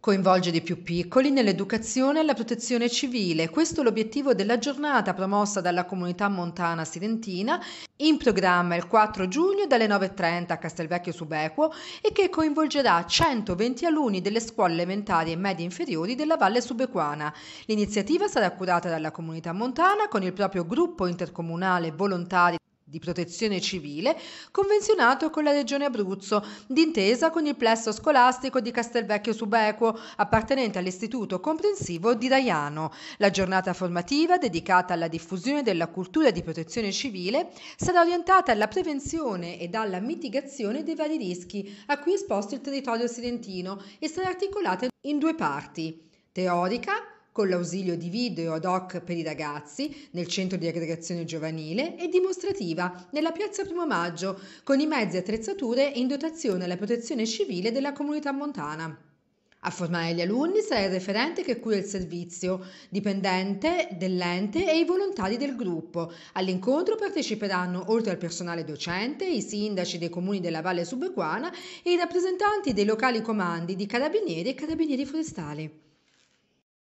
Coinvolge i più piccoli nell'educazione e alla protezione civile. Questo è l'obiettivo della giornata promossa dalla comunità montana sidentina, in programma il 4 giugno dalle 9.30 a Castelvecchio Subequo e che coinvolgerà 120 alunni delle scuole elementari e medie inferiori della Valle Subequana. L'iniziativa sarà curata dalla comunità montana con il proprio gruppo intercomunale volontari di protezione civile convenzionato con la Regione Abruzzo, d'intesa con il plesso scolastico di Castelvecchio Subequo, appartenente all'Istituto Comprensivo di Raiano. La giornata formativa, dedicata alla diffusione della cultura di protezione civile, sarà orientata alla prevenzione ed alla mitigazione dei vari rischi a cui è esposto il territorio silentino e sarà articolata in due parti, teorica con l'ausilio di video ad hoc per i ragazzi nel centro di aggregazione giovanile e dimostrativa nella piazza Primo Maggio con i mezzi e attrezzature in dotazione alla protezione civile della comunità montana. A formare gli alunni sarà il referente che cura il servizio, dipendente dell'ente e i volontari del gruppo. All'incontro parteciperanno, oltre al personale docente, i sindaci dei comuni della Valle Subequana e i rappresentanti dei locali comandi di carabinieri e carabinieri forestali.